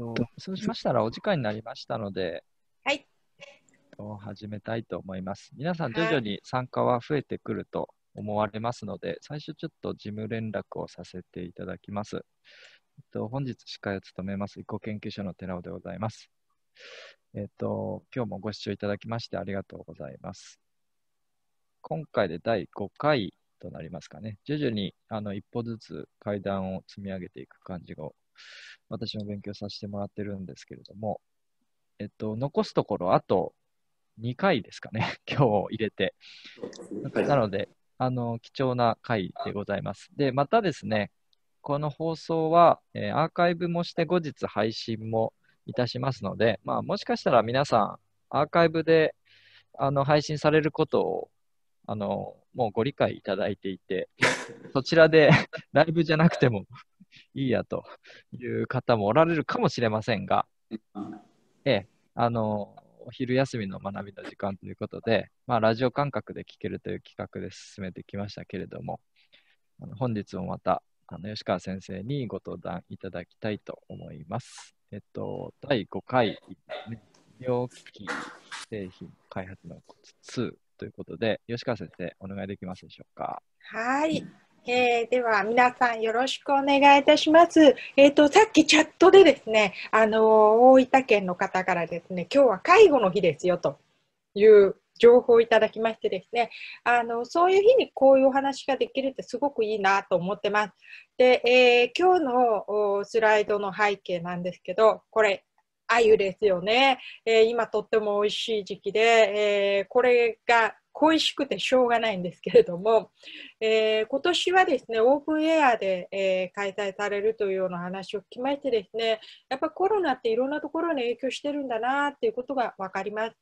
と、そうしましたらお時間になりましたので、はい。と始めたいと思います。皆さん徐々に参加は増えてくると思われますので、最初ちょっと事務連絡をさせていただきます。えっと、本日司会を務めます、エコ研究所の寺尾でございます。えっと、今日もご視聴いただきましてありがとうございます。今回で第5回となりますかね。徐々にあの一歩ずつ階段を積み上げていく感じを私も勉強させてもらってるんですけれども、えっと、残すところあと2回ですかね、今日を入れて。なので、あの、貴重な回でございます。で、またですね、この放送は、えー、アーカイブもして後日配信もいたしますので、まあ、もしかしたら皆さん、アーカイブであの配信されることをあのもうご理解いただいていて、そちらで ライブじゃなくてもいいやという方もおられるかもしれませんが、えあの、お昼休みの学びの時間ということで、まあ、ラジオ感覚で聞けるという企画で進めてきましたけれども、あの本日もまたあの吉川先生にご登壇いただきたいと思います。えっと、第5回、ね、医療機器製品開発のコツ2ということで、吉川先生、お願いできますでしょうか。はい。えー、では皆さんよろしくお願いいたします。えっ、ー、とさっきチャットでですね、あのー、大分県の方からですね、今日は介護の日ですよという情報をいただきましてですね、あのそういう日にこういうお話ができるってすごくいいなと思ってます。で、え今日のスライドの背景なんですけど、これ鮎ですよね、え今とっても美味しい時期で、えこれが恋しくてしょうがないんですけれども、えー、今年はですね、オープンエアで、えー、開催されるというような話を聞きましてですね、やっぱコロナっていろんなところに影響してるんだなっていうことが分かります。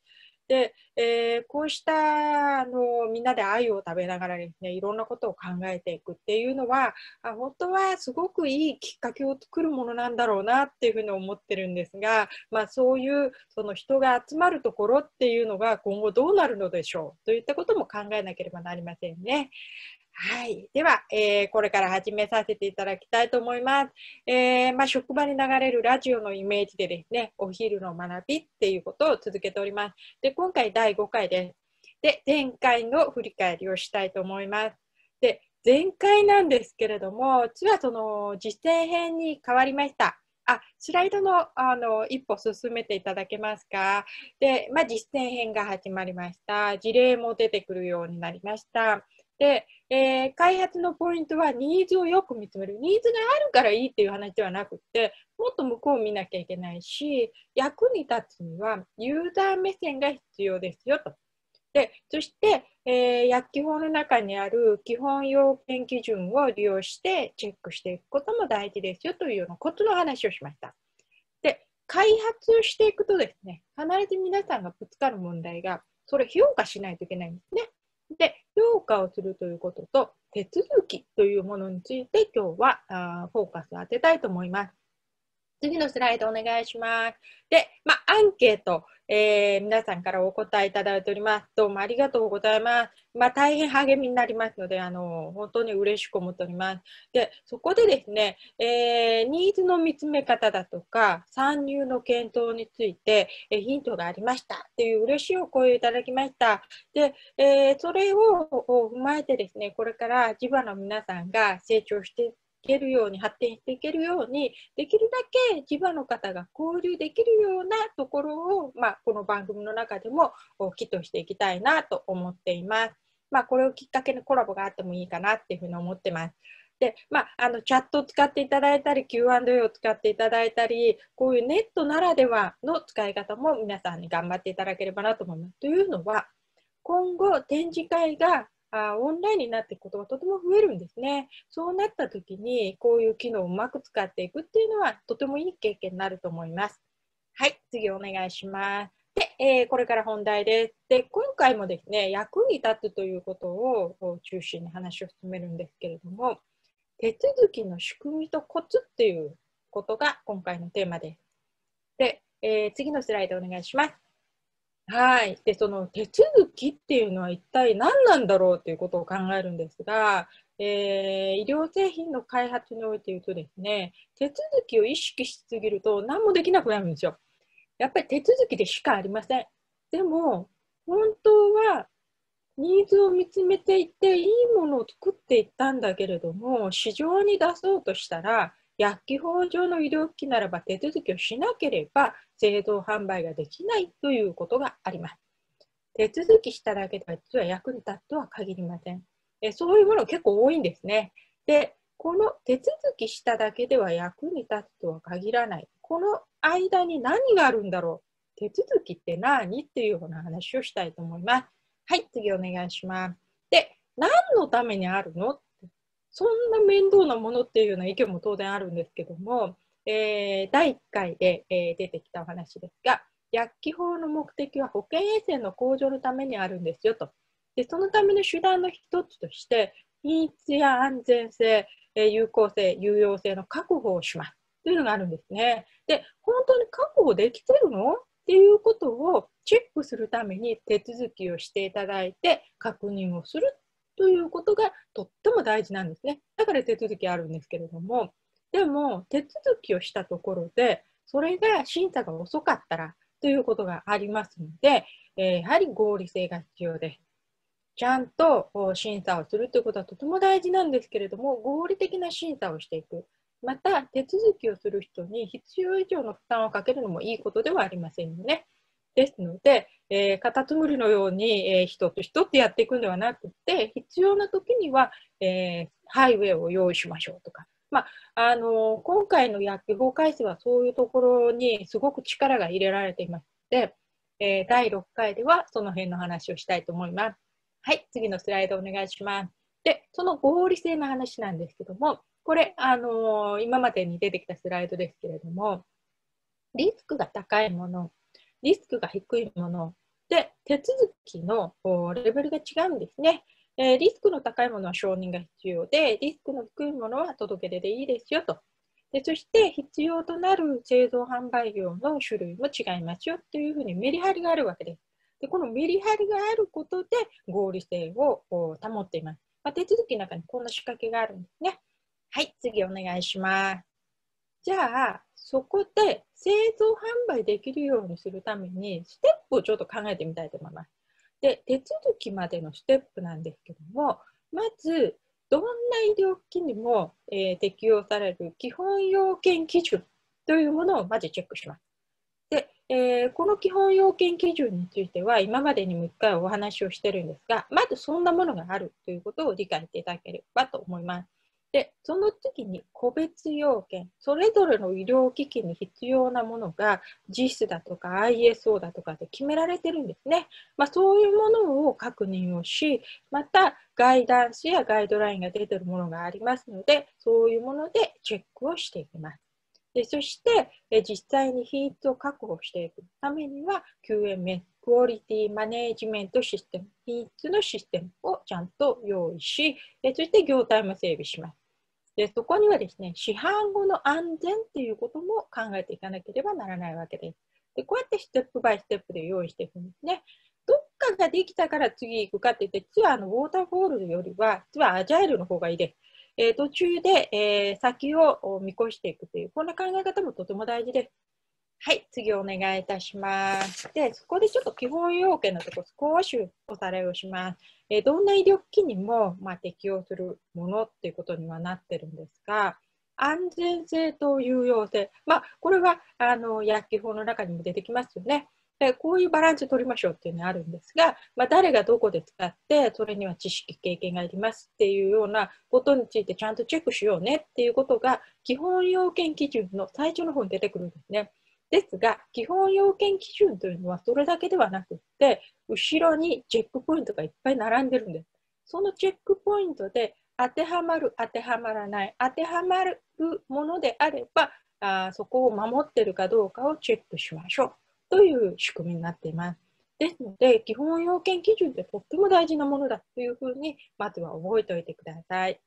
で、えー、こうしたあのみんなで愛を食べながらですねいろんなことを考えていくっていうのはあ本当はすごくいいきっかけを作るものなんだろうなっていうふうに思ってるんですが、まあ、そういうその人が集まるところっていうのが今後どうなるのでしょうといったことも考えなければなりませんね。はい。では、えー、これから始めさせていただきたいと思います。えー、まあ、職場に流れるラジオのイメージでですね、お昼の学びっていうことを続けております。で、今回第5回です。で、前回の振り返りをしたいと思います。で、前回なんですけれども、実はその実践編に変わりました。あ、スライドのあの一歩進めていただけますか。で、まあ、実践編が始まりました。事例も出てくるようになりました。で、えー、開発のポイントはニーズをよく見つめる。ニーズがあるからいいっていう話ではなくて、もっと向こうを見なきゃいけないし、役に立つにはユーザー目線が必要ですよと。で、そして、えー、薬機法の中にある基本要件基準を利用してチェックしていくことも大事ですよというようなことの話をしました。で、開発をしていくとですね、必ず皆さんがぶつかる問題が、それ評価しないといけないんですね。で、評価をするということと、手続きというものについて今日はあフォーカスを当てたいと思います。次のスライドお願いします。で、まあ、アンケート、えー、皆さんからお答えいただいております。どうもありがとうございます。まあ、大変励みになりますので、あの本当に嬉しく思っております。で、そこでですね、えー、ニーズの見つめ方だとか、参入の検討について、えー、ヒントがありましたという嬉しいお声をいただきました。で、えそれを踏まえてですね、これから地場の皆さんが成長してけるように発展していけるようにできるだけ地場の方が交流できるようなところを、まあ、この番組の中でも寄としていきたいなと思っています。まあ、これをきっかけにコラボがあってもいいかなっていうふうに思ってます。で、まあ、あのチャットを使っていただいたり Q&A を使っていただいたりこういうネットならではの使い方も皆さんに頑張っていただければなと思います。というのは今後展示会があオンラインになっていくことがとても増えるんですね。そうなった時にこういう機能をうまく使っていくっていうのはとてもいい経験になると思います。はい、次お願いします。で、えー、これから本題です。で、今回もですね、役に立つということを中心に話を進めるんですけれども、手続きの仕組みとコツっていうことが今回のテーマです。で、えー、次のスライドお願いします。はい、でその手続きっていうのは一体何なんだろうということを考えるんですが、えー、医療製品の開発において言うとですね手続きを意識しすぎると何もできなくなるんですよ。やっぱり手続きでしかありません。でも本当はニーズを見つめていっていいものを作っていったんだけれども市場に出そうとしたら薬機法上の医療機器ならば手続きをしなければ製造販売ができないということがあります。手続きしただけでは実は役に立つとは限りません。えそういうもの結構多いんですね。で、この手続きしただけでは役に立つとは限らない。この間に何があるんだろう手続きって何っていうような話をしたいと思います。はい、次お願いします。で、何のためにあるのっそんな面倒なものっていうような意見も当然あるんですけども、えー、第1回で、えー、出てきたお話ですが、薬機法の目的は保健衛生の向上のためにあるんですよと。でそのための手段の一つとして、品質や安全性、えー、有効性、有用性の確保をしますというのがあるんですね。で、本当に確保できてるのっていうことをチェックするために手続きをしていただいて確認をするということがとっても大事なんですね。だから手続きあるんですけれども、でも手続きをしたところで、それが審査が遅かったらということがありますので、えやはり合理性が必要です。ちゃんと審査をするということはとても大事なんですけれども、合理的な審査をしていく。また、手続きをする人に必要以上の負担をかけるのもいいことではありませんよね。ですので、えー、カタツムリのように、えー、一つ一つやっていくのではなくて必要な時には、えー、ハイウェイを用意しましょうとか、まあ、あのー、今回の薬法改正はそういうところにすごく力が入れられていますので、え第6回ではその辺の話をしたいと思います。はい、次のスライドお願いします。で、その合理性の話なんですけども、これ、あの今までに出てきたスライドですけれども、リスクが高いものリスクが低いもので手続きのレベルが違うんですね。えー、リスクの高いものは承認が必要で、リスクの低いものは届け出でいいですよと。でそして必要となる製造販売業の種類も違いますよというふうにメリハリがあるわけです。でこのメリハリがあることで合理性を保っています。まあ、手続きの中にこんな仕掛けがあるんですね。はい、次お願いします。じゃあ、そこで製造販売できるようにするために、ステップをちょっと考えてみたいと思います。で、手続きまでのステップなんですけども、まず、どんな医療機器にも、えー、適用される基本要件基準というものをまずチェックします。で、えー、この基本要件基準については、今までにも1回お話をしてるんですが、まずそんなものがあるということを理解していただければと思います。で、その時に個別要件、それぞれの医療機器に必要なものが JIS だとか ISO だとかで決められてるんですね。まあ、そういうものを確認をし、またガイダンスやガイドラインが出てるものがありますので、そういうものでチェックをしていきます。でそしてえ、実際に品質を確保していくためには、QMS、クオリティマネージメントシステム、品質のシステムをちゃんと用意し、えそして業態も整備します。でそこにはですね市販後の安全っていうことも考えていかなければならないわけです。でこうやってステップバイステップで用意していくんですね。どっかができたから次行くかって言って、実はあのウォーターフォールよりは、実はアジャイルの方がいいです。えー、途中で、えー、先を見越していくという、こんな考え方もとても大事です。はい、次お願いいたします。で、そこでちょっと基本要件のところ、少しおさらいをします。えどんな医療機器にも、まあ、適用するものっていうことにはなってるんですが、安全性と有用性、まあ、これはあの薬機法の中にも出てきますよね。でこういうバランス取りましょうっていうのがあるんですが、まあ、誰がどこで使って、それには知識、経験がいりますっていうようなことについてちゃんとチェックしようねっていうことが、基本要件基準の最初の方に出てくるんですね。ですが、基本要件基準というのはそれだけではなくって、後ろにチェックポイントがいっぱい並んでるんです。そのチェックポイントで当てはまる、当てはまらない、当てはまるものであれば、あそこを守ってるかどうかをチェックしましょうという仕組みになっています。ですので、基本要件基準ってとっても大事なものだというふうに、まずは覚えておいてください。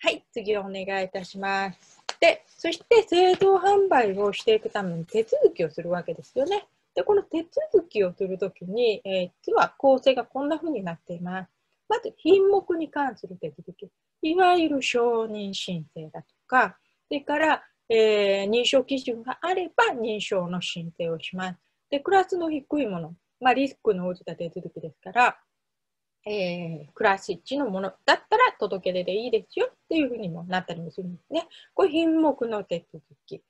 はい、次お願いいたします。で、そして製造販売をしていくために手続きをするわけですよね。で、この手続きをするときに、えー、実は構成がこんな風になっています。まず、品目に関する手続き。いわゆる承認申請だとか、それから、えー、認証基準があれば認証の申請をします。で、クラスの低いもの、まあ、リスクの応じた手続きですから、えー、クラシッチのものだったら届け出でいいですよっていうふうにもなったりもするんですね。これ品目の手続き。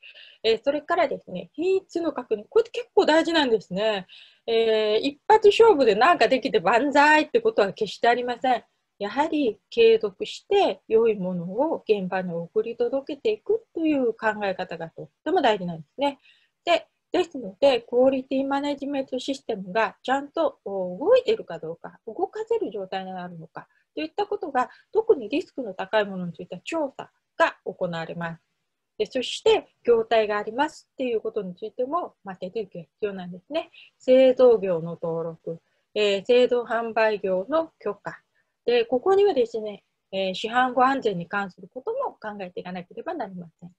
えー、それからですね、品質の確認。これって結構大事なんですね。えー、一発勝負で何かできて万歳ってことは決してありません。やはり継続して良いものを現場に送り届けていくという考え方がとっても大事なんですね。で、ですので、クオリティマネジメントシステムがちゃんと動いているかどうか、動かせる状態になるのか、といったことが、特にリスクの高いものについては調査が行われます。でそして、業態がありますっていうことについても、まあ、手続きが必要なんですね。製造業の登録、えー、製造販売業の許可。で、ここにはですね、えー、市販後安全に関することも考えていかなければなりません。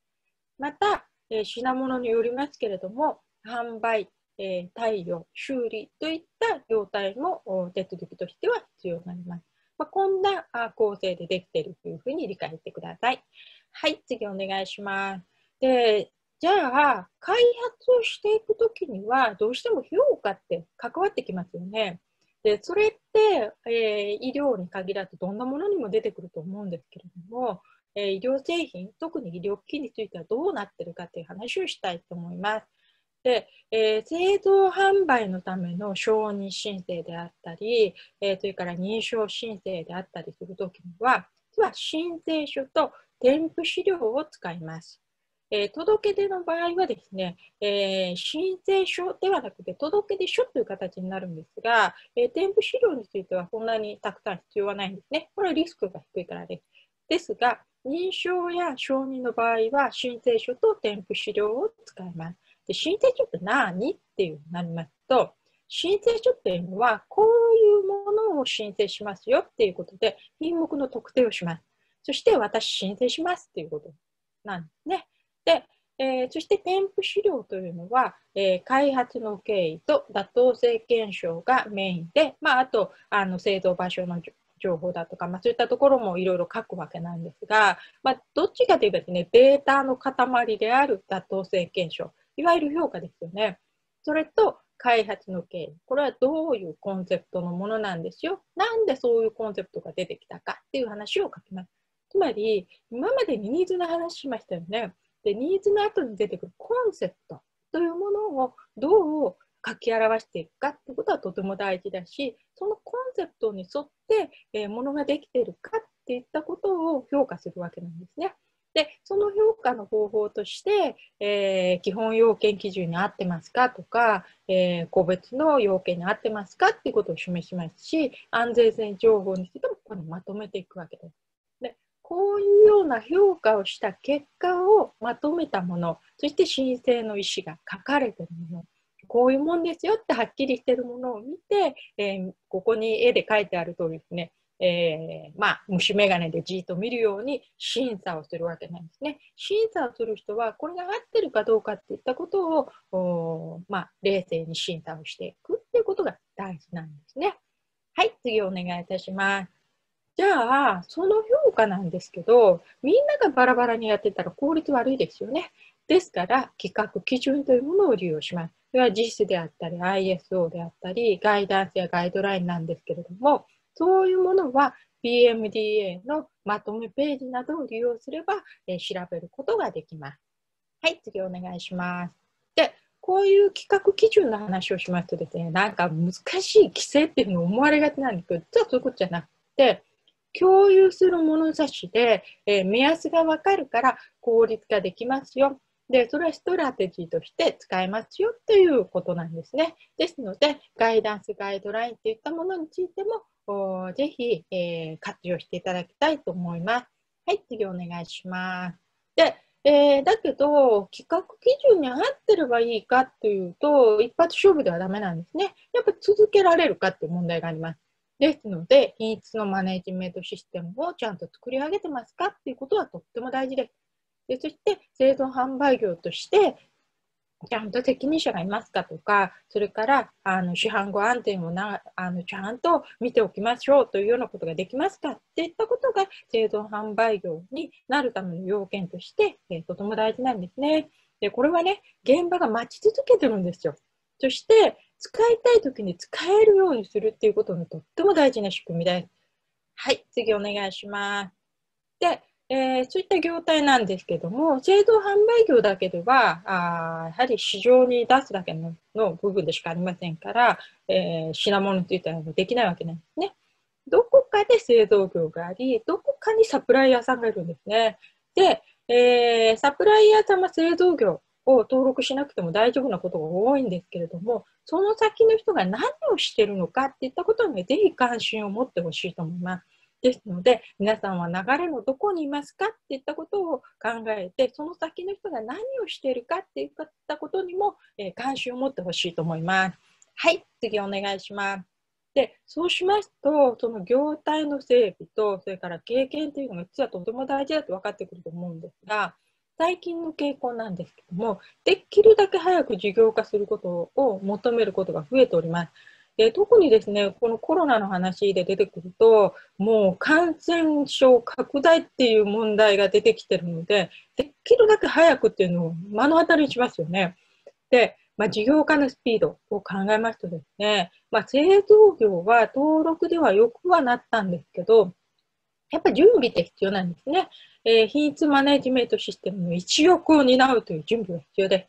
また、えー、品物によりますけれども、販売、えー、貸修理といった業態も手続きとしては必要になります。まあ、こんな構成でできているというふうに理解してください。はい、次お願いします。でじゃあ、開発をしていくときには、どうしても評価って関わってきますよね。でそれって、えー、医療に限らずどんなものにも出てくると思うんですけれども、えー、医療製品、特に医療機器についてはどうなってるかという話をしたいと思います。で、えー、製造販売のための承認申請であったり、えー、それから認証申請であったりするときには、実は申請書と添付資料を使います。えー、届け出の場合はですね、えー、申請書ではなくて届け出書という形になるんですが、えー、添付資料についてはそんなにたくさん必要はないんですね。これはリスクが低いからです。ですが、認証や承認の場合は申請書と添付資料を使います。で書定て何っていうなりますと、申請書っていうのは、こういうものを申請しますよっていうことで、品目の特定をします。そして、私申請しますっていうことなんですね。で、えー、そして添付資料というのは、えー、開発の経緯と妥当性検証がメインで、まあ、あと、あの、製造場所の情報だとか、まあ、そういったところもいろいろ書くわけなんですが、まあ、どっちかというとね、データの塊である妥当性検証。いわゆる評価ですよね。それと開発の経緯。これはどういうコンセプトのものなんですよ。なんでそういうコンセプトが出てきたかっていう話を書きます。つまり、今までニーズの話しましたよね。で、ニーズの後に出てくるコンセプトというものをどう書き表していくかってことはとても大事だし、そのコンセプトに沿って、えー、ものができているかっていったことを評価するわけなんですね。で、その評価の方法として、えー、基本要件基準に合ってますかとか、えー、個別の要件に合ってますかっていうことを示しますし、安全性情報についてもここにまとめていくわけです。で、こういうような評価をした結果をまとめたもの、そして申請の意思が書かれているもの、こういうもんですよってはっきりしてるものを見て、えー、ここに絵で書いてある通りですね、えー、まあ、虫眼鏡でじっと見るように審査をするわけなんですね。審査をする人は、これが合ってるかどうかっていったことを、まあ、冷静に審査をしていくっていうことが大事なんですね。はい、次お願いいたします。じゃあ、その評価なんですけど、みんながバラバラにやってたら効率悪いですよね。ですから、企画基準というものを利用します。それは JIS であったり、ISO であったり、ガイダンスやガイドラインなんですけれども、そういうものは BMDA のまとめページなどを利用すれば、えー、調べることができます。はい、次お願いします。で、こういう企画基準の話をしますとですね、なんか難しい規制っていうのを思われがちなんですけど、実はそういうことじゃなくて、共有する物差しで、えー、目安がわかるから効率化できますよ。で、それはストラテジーとして使えますよということなんですね。ですので、ガイダンス、ガイドラインといったものについてもぜひ、えー、活用していただきたいと思います。はい、次お願いします。で、えー、だけど、企画基準に合ってればいいかっていうと、一発勝負ではダメなんですね。やっぱ続けられるかっていう問題があります。ですので、品質のマネジメントシステムをちゃんと作り上げてますかっていうことはとっても大事です。でそして、製造販売業として、ちゃんと責任者がいますかとか、それからあの市販後安全をなあのちゃんと見ておきましょうというようなことができますかっていったことが製造販売業になるための要件として、えー、とても大事なんですね。でこれはね、現場が待ち続けてるんですよ。そして、使いたい時に使えるようにするっていうことのとっても大事な仕組みです。はい、次お願いします。で、えー、そういった業態なんですけども、製造販売業だけでは、あやはり市場に出すだけの部分でしかありませんから、えー、品物というのはできないわけなんですね。どこかで製造業があり、どこかにサプライヤーさんがいるんですね。で、えー、サプライヤー様製造業を登録しなくても大丈夫なことが多いんですけれども、その先の人が何をしてるのかっていったことにぜひ関心を持ってほしいと思います。ですので、皆さんは流れのどこにいますかっていったことを考えて、その先の人が何をしているかっていったことにも、えー、関心を持ってほしいと思います。はい、次お願いします。でそうしますとその業態の整備とそれから経験というのが実はとても大事だと分かってくると思うんですが最近の傾向なんですけどもできるだけ早く事業化することを求めることが増えております。で特にですねこのコロナの話で出てくるともう感染症拡大っていう問題が出てきてるのでできるだけ早くっていうのを目の当たりにしますよね。でまあ、事業化のスピードを考えますとですね、まあ、製造業は登録ではよくはなったんですけど、やっぱり準備って必要なんですね。えー、品質マネジメントシステムの一翼を担うという準備が必要で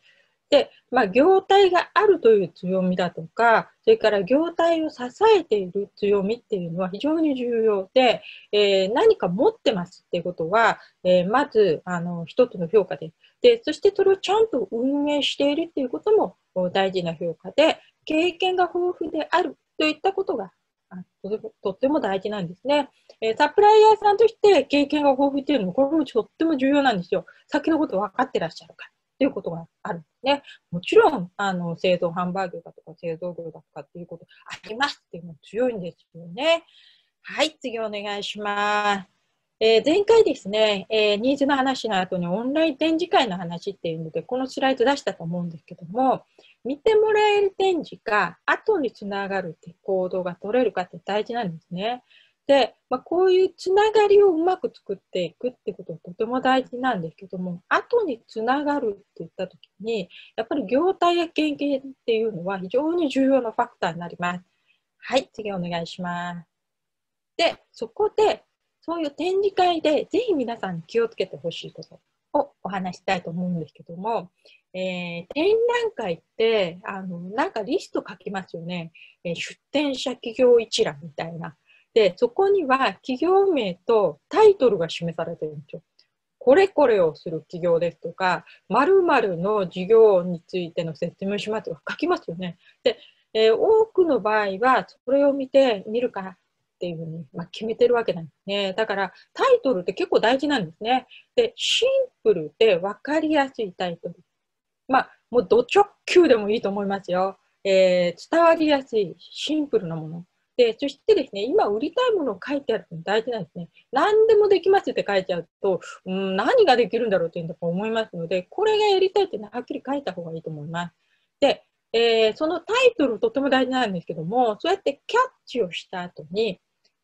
で、まあ、業態があるという強みだとか、それから業態を支えている強みっていうのは非常に重要で、えー、何か持ってますっていうことは、えー、まず、あの、一つの評価でで、そしてそれをちゃんと運営しているっていうことも大事な評価で、経験が豊富であるといったことがとてもとっても大事なんですね、えサプライヤーさんとして経験が豊富っていうのも、これもとっても重要なんですよ。先のこと分かってらっしゃるから。ということがあるんですね。もちろん、あの、製造ハンバーグだとか製造業だとかっていうことありますっていうのも強いんですよね。はい、次お願いします。えー、前回ですね、えー、ニーズの話の後にオンライン展示会の話っていうので、このスライド出したと思うんですけども、見てもらえる展示か、後につながるって行動が取れるかって大事なんですね。で、まあ、こういうつながりをうまく作っていくってことはとても大事なんですけども、後につながるって言ったときに、やっぱり業態や経験っていうのは非常に重要なファクターになります。はい、次お願いします。で、そこで、そういう展示会でぜひ皆さんに気をつけてほしいことをお話したいと思うんですけども、えー、展覧会ってあのなんかリスト書きますよね、えー、出展者企業一覧みたいなで、そこには企業名とタイトルが示されてるんですよ。これこれをする企業ですとか、まるの事業についての説明しますとか書きますよね。で、えー、多くの場合はそれを見て見るかっていうふうに、まあ、決めてるわけなんですね。だからタイトルって結構大事なんですね。で、シンプルで分かりやすいタイトル。まあ、もうド直球でもいいと思いますよ。えー、伝わりやすいシンプルなもの。で、そしてですね、今売りたいものを書いてあるの大事なんですね。何でもできますって書いちゃうと、うん、何ができるんだろうというのと思いますので、これがやりたいっていうのははっきり書いた方がいいと思います。で、えー、そのタイトルとても大事なんですけども、そうやってキャッチをした後に、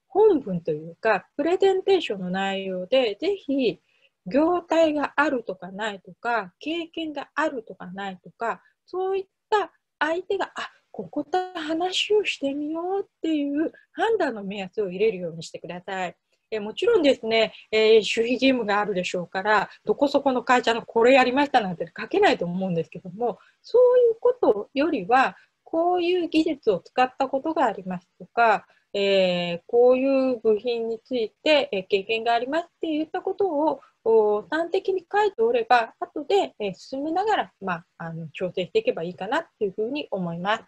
本文というか、プレゼンテーションの内容で、ぜひ、業態があるとかないとか、経験があるとかないとか、そういった相手が、あここと話をしてみようっていう判断の目安を入れるようにしてください。えもちろんですね、えー、守秘義務があるでしょうから、どこそこの会社のこれやりましたなんて書けないと思うんですけども、そういうことよりは、こういう技術を使ったことがありますとか、えー、こういう部品について、え経験がありますって言ったことをこ端的に書いておれば、後で、え進めながら、まあ、あの調整していけばいいかなっていうふうに思います。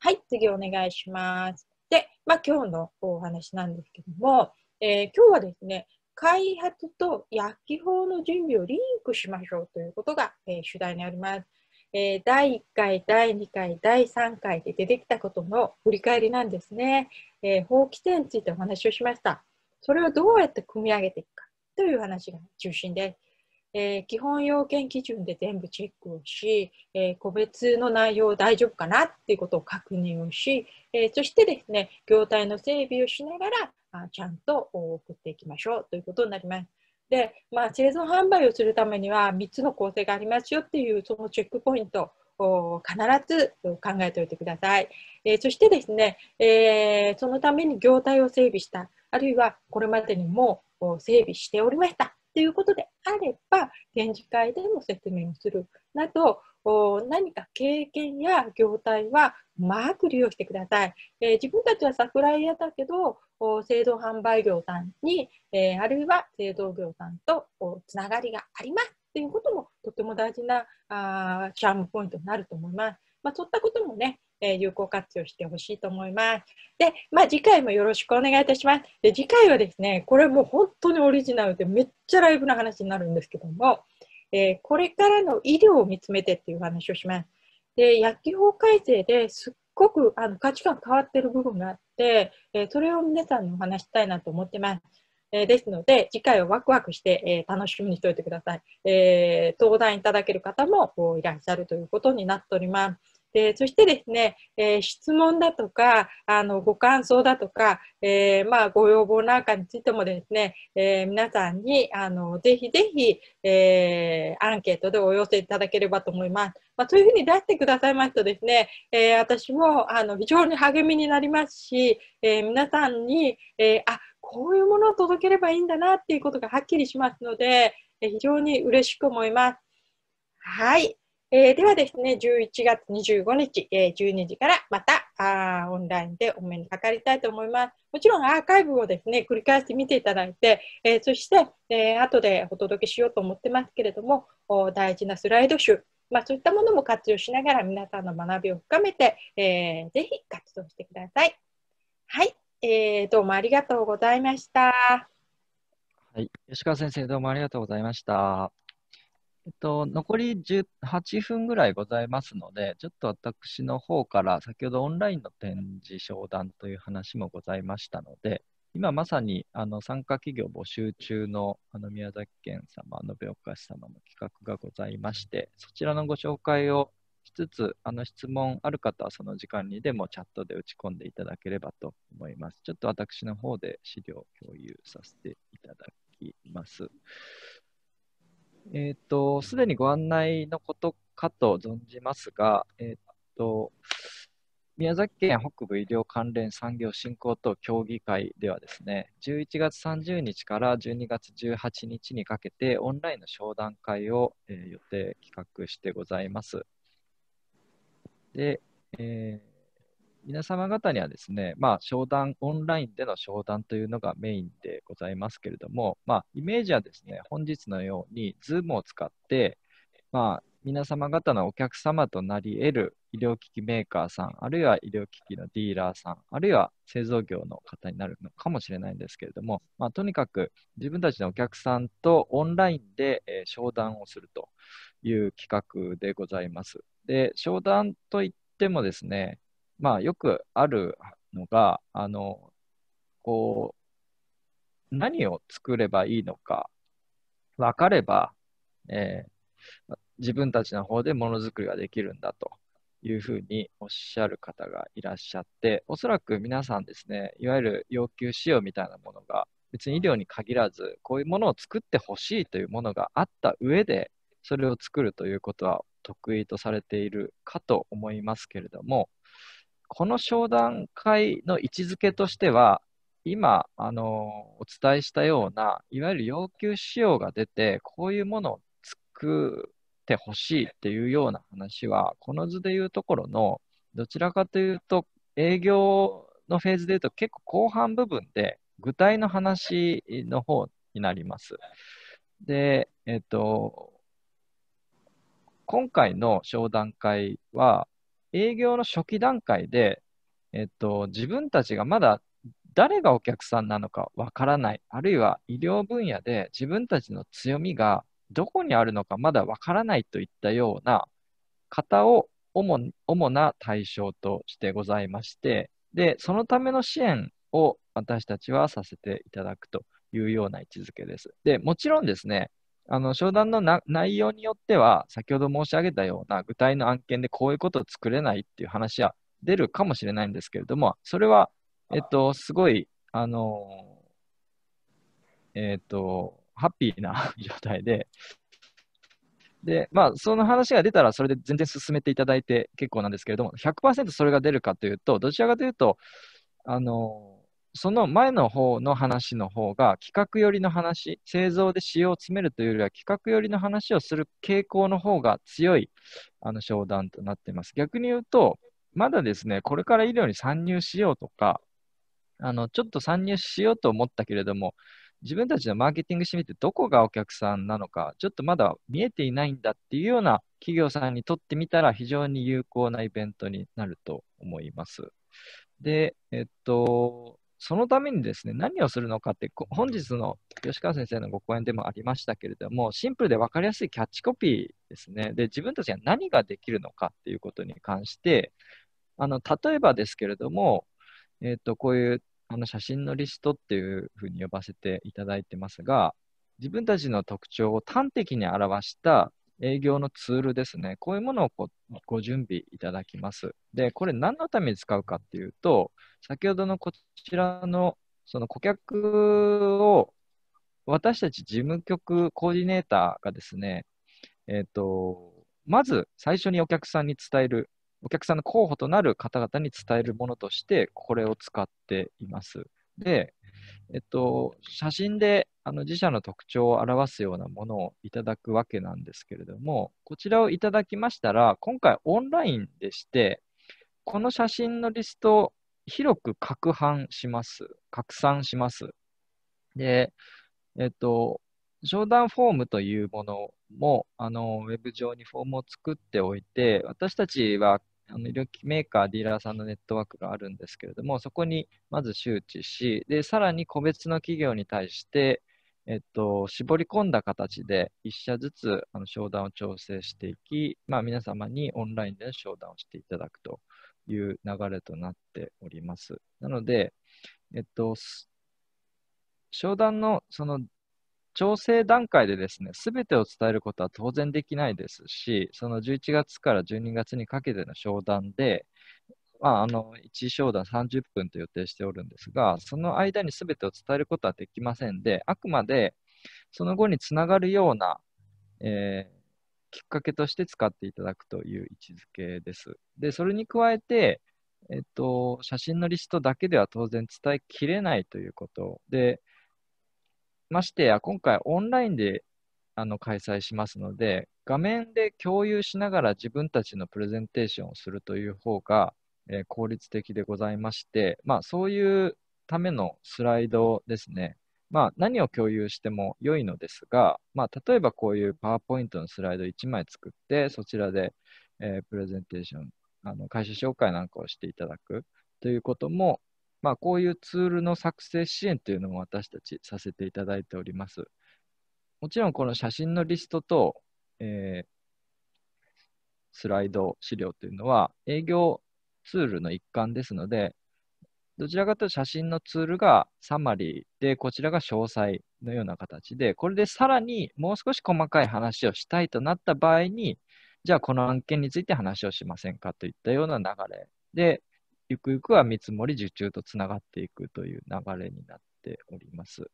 はい、次お願いします。で、まあ、今日のお話なんですけども、えー、今日はですね、開発と薬機法の準備をリンクしましょうということが、えー、主題にあります。えー、第1回、第2回、第3回で出てきたことの振り返りなんですね。えー、法規制についてお話をしました。それをどうやって組み上げていくか。という話が中心で、えー、基本要件基準で全部チェックをし、えー、個別の内容大丈夫かなっていうことを確認をし、えー、そしてですね、業態の整備をしながら、あちゃんと送っていきましょうということになります。で、まあ、製造販売をするためには3つの構成がありますよっていうそのチェックポイントを必ず考えておいてください。えー、そしてですね、えー、そのために業態を整備した、あるいはこれまでにもこう整備しておりましたということであれば展示会でも説明をするなど何か経験や業態はうまく利用してください。えー、自分たちはサプライヤーだけど製造販売業さんに、えー、あるいは製造業さんとつながりがありますということもとても大事なあシャームポイントになると思います。まあ、そういったこともね、え有効活用してほしいと思います。で、まあ、次回もよろしくお願いいたします。で、次回はですね、これもう本当にオリジナルでめっちゃライブな話になるんですけども、えー、これからの医療を見つめてっていう話をします。で、薬機法改正ですっごくあの価値観変わってる部分があって、えー、それを皆さんにお話したいなと思ってます。えー、ですので、次回はワクワクして、えー、楽しみにしておいてください。え登壇いただける方もいらっしゃるということになっております。えー、そしてですね、えー、質問だとか、あの、ご感想だとか、えー、まあ、ご要望なんかについてもですね、え皆さんに、あの、ぜひぜひ、えアンケートでお寄せいただければと思います。まあ、そういうふうに出してくださいますとですね、え私も、あの、非常に励みになりますし、え皆さんに、えあ、こういうものを届ければいいんだなっていうことがはっきりしますので、え非常に嬉しく思います。はい。えー、ではですね、11月25日、えー、12時からまたあオンラインでお目にかかりたいと思います。もちろんアーカイブをですね、繰り返して見ていただいて、えー、そして、えー、後でお届けしようと思ってますけれども、お大事なスライド集、まあ、そういったものも活用しながら皆さんの学びを深めて、えー、ぜひ活動してください。はい、えー、どうもありがとうございました。はい、吉川先生、どうもありがとうございました。えっと、残り1 8分ぐらいございますので、ちょっと私の方から、先ほどオンラインの展示商談という話もございましたので、今まさにあの参加企業募集中のあの宮崎県様、延岡市様の企画がございまして、そちらのご紹介をしつつ、あの質問ある方はその時間にでもチャットで打ち込んでいただければと思います。ちょっと私の方で資料共有させていただきます。えっ、ー、と、すでにご案内のことかと存じますが、えっ、ー、と、宮崎県北部医療関連産業振興等協議会ではですね、11月30日から12月18日にかけてオンラインの商談会を、えー、予定企画してございます。で、えー皆様方にはですね、まあ、商談、オンラインでの商談というのがメインでございますけれども、まあ、イメージはですね、本日のように、ズームを使って、まあ、皆様方のお客様となり得る医療機器メーカーさん、あるいは医療機器のディーラーさん、あるいは製造業の方になるのかもしれないんですけれども、まあ、とにかく自分たちのお客さんとオンラインで、え商談をするという企画でございます。で、商談といってもですね、まあ、よくあるのが、あの、こう、何を作ればいいのか、分かれば、えー、自分たちの方でものづくりができるんだというふうにおっしゃる方がいらっしゃって、おそらく皆さんですね、いわゆる要求仕様みたいなものが、別に医療に限らず、こういうものを作ってほしいというものがあった上で、それを作るということは得意とされているかと思いますけれども、この商談会の位置づけとしては、今、あの、お伝えしたような、いわゆる要求仕様が出て、こういうものを作ってほしいっていうような話は、この図でいうところの、どちらかというと、営業のフェーズでいうと、結構後半部分で、具体の話の方になります。で、えっと、今回の商談会は、営業の初期段階で、えっと、自分たちがまだ誰がお客さんなのかわからない、あるいは医療分野で自分たちの強みがどこにあるのかまだわからないといったような方を主主な対象としてございまして、で、そのための支援を私たちはさせていただくというような位置づけです。で、もちろんですね、あの商談のな内容によっては、先ほど申し上げたような具体の案件でこういうことを作れないっていう話は出るかもしれないんですけれども、それは、えっと、すごい、あの、えっと、ハッピーな 状態で、で、まあ、その話が出たら、それで全然進めていただいて結構なんですけれども、100%それが出るかというと、どちらかというと、あのその前の方の話の方が企画寄りの話、製造で使用を詰めるというよりは企画寄りの話をする傾向の方が強いあの商談となっています。逆に言うと、まだですね、これから医療に参入しようとか、あのちょっと参入しようと思ったけれども、自分たちのマーケティングしてみて、どこがお客さんなのか、ちょっとまだ見えていないんだっていうような企業さんにとってみたら、非常に有効なイベントになると思います。で、えっと、そのためにですね、何をするのかって、本日の吉川先生のご講演でもありましたけれども、シンプルで分かりやすいキャッチコピーですね。で、自分たちが何ができるのかっていうことに関して、あの、例えばですけれども、えっ、ー、と、こういうあの写真のリストっていうふうに呼ばせていただいてますが、自分たちの特徴を端的に表した営業のツールですね。こういうものをこご準備いただきます。で、これ何のために使うかっていうと、先ほどのこちらのその顧客を私たち事務局コーディネーターがですね、えっ、ー、と、まず最初にお客さんに伝える、お客さんの候補となる方々に伝えるものとして、これを使っています。で、えっと、写真であの自社の特徴を表すようなものをいただくわけなんですけれども、こちらをいただきましたら、今回オンラインでして、この写真のリストを広く拡販します。拡散します。で、えっと、商談フォームというものも、あの、ウェブ上にフォームを作っておいて、私たちはあの医療機メーカー、ディーラーさんのネットワークがあるんですけれども、そこにまず周知し、でさらに個別の企業に対して、えっと、絞り込んだ形で1社ずつあの商談を調整していき、まあ、皆様にオンラインでの商談をしていただくという流れとなっております。なので、えっと、商談のその調整段階でですね、すべてを伝えることは当然できないですし、その11月から12月にかけての商談で、まあ、あの1商談30分と予定しておるんですが、その間にすべてを伝えることはできませんで、あくまでその後につながるような、えー、きっかけとして使っていただくという位置づけです。で、それに加えて、えっと、写真のリストだけでは当然伝えきれないということで、ましてや、今回オンラインであの開催しますので、画面で共有しながら自分たちのプレゼンテーションをするという方が、えー、効率的でございまして、まあ、そういうためのスライドですね。まあ、何を共有しても良いのですが、まあ、例えばこういうパワーポイントのスライド1枚作って、そちらで、えー、プレゼンテーション、あの会社紹介なんかをしていただくということも、まあ、こういうツールの作成支援というのも私たちさせていただいております。もちろんこの写真のリストと、えー、スライド資料というのは営業ツールの一環ですので、どちらかというと写真のツールがサマリーで、こちらが詳細のような形で、これでさらにもう少し細かい話をしたいとなった場合に、じゃあこの案件について話をしませんかといったような流れで、ゆくゆくは見積もり受注とつながっていくという流れになっております。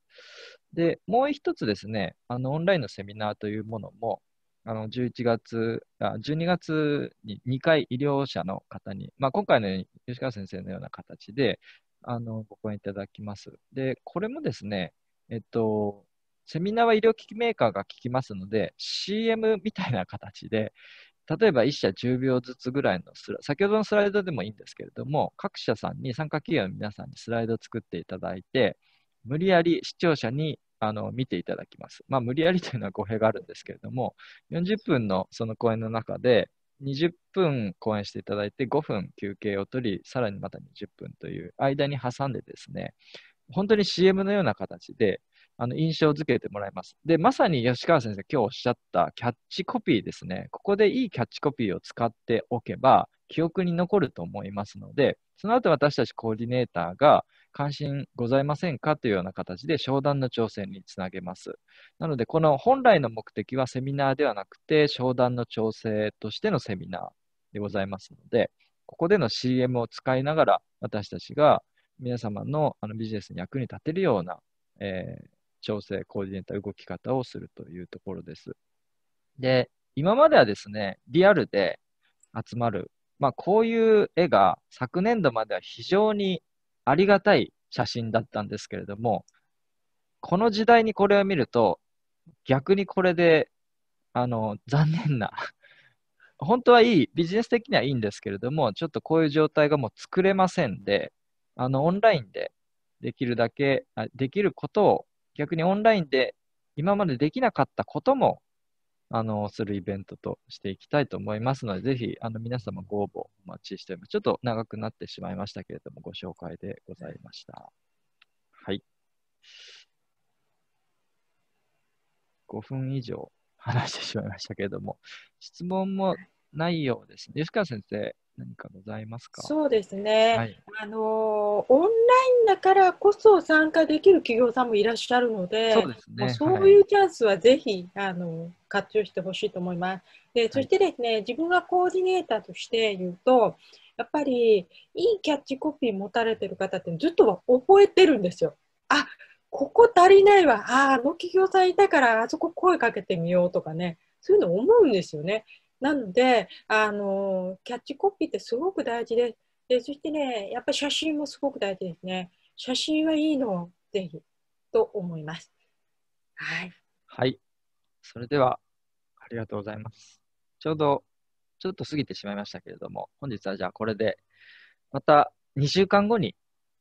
で、もう一つですね、あのオンラインのセミナーというものも、あの11月あ、12月に2回医療者の方に、まあ、今回のように吉川先生のような形であのご講演いただきます。で、これもですね、えっと、セミナーは医療機器メーカーが聞きますので、CM みたいな形で、例えば1社10秒ずつぐらいのスラ、先ほどのスライドでもいいんですけれども、各社さんに、参加企業の皆さんにスライドを作っていただいて、無理やり視聴者にあの見ていただきます。まあ、無理やりというのは語弊があるんですけれども、40分のその講演の中で、20分講演していただいて、5分休憩を取り、さらにまた20分という間に挟んでですね、本当に CM のような形で、あの印象づけてもらいます。で、まさに吉川先生今日おっしゃったキャッチコピーですね。ここでいいキャッチコピーを使っておけば、記憶に残ると思いますので、その後私たちコーディネーターが、関心ございませんかというような形で商談の挑戦につなげます。なので、この本来の目的はセミナーではなくて、商談の調整としてのセミナーでございますので、ここでの CM を使いながら、私たちが皆様のあのビジネスに役に立てるような、えー、調整、コーディネーター、動き方をするというところです。で、今まではですね、リアルで集まる、まあ、こういう絵が昨年度までは非常にありがたい写真だったんですけれども、この時代にこれを見ると、逆にこれで、あの、残念な 本当はいい、ビジネス的にはいいんですけれども、ちょっとこういう状態がもう作れませんで、あの、オンラインでできるだけ、できることを逆にオンラインで今までできなかったことも、あの、するイベントとしていきたいと思いますので、ぜひ、あの、皆様ご応募お待ちしております。ちょっと長くなってしまいましたけれども、ご紹介でございました。はい。5分以上話してしまいましたけれども、質問もないようですね。吉川先生、何かございますかそうですね、はい、あのオンラインだからこそ参加できる企業さんもいらっしゃるのでそうです、ね、そういうチャンスはぜひ、はい、あの活用してほしいと思います。でそしてですね、はい、自分がコーディネーターとして言うとやっぱりいいキャッチコピー持たれてる方ってずっと覚えてるんですよ。あここ足りないわああの企業さんいたからあそこ声かけてみようとかねそういうの思うんですよね。なのであのキャッチコピーってすごく大事です。でそしてねやっぱり写真もすごく大事ですね。写真はいいのぜひと思います。はい。はい。それではありがとうございます。ちょうどちょっと過ぎてしまいましたけれども、本日はじゃあこれで、また2週間後に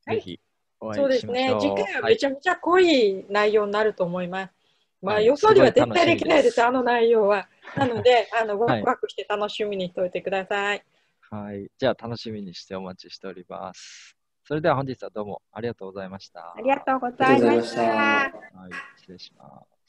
ぜひお会いしましょう。はい、そうですね。次回はめちゃめちゃ濃い内容になると思います。はいまあ予想では絶対できないです、ですあの内容は。なので、あのワクワクして楽しみにしておいてください。はい、はい、じゃあ楽しみにしてお待ちしております。それでは本日はどうもありがとうございました。ありがとうございました。はい、失礼します。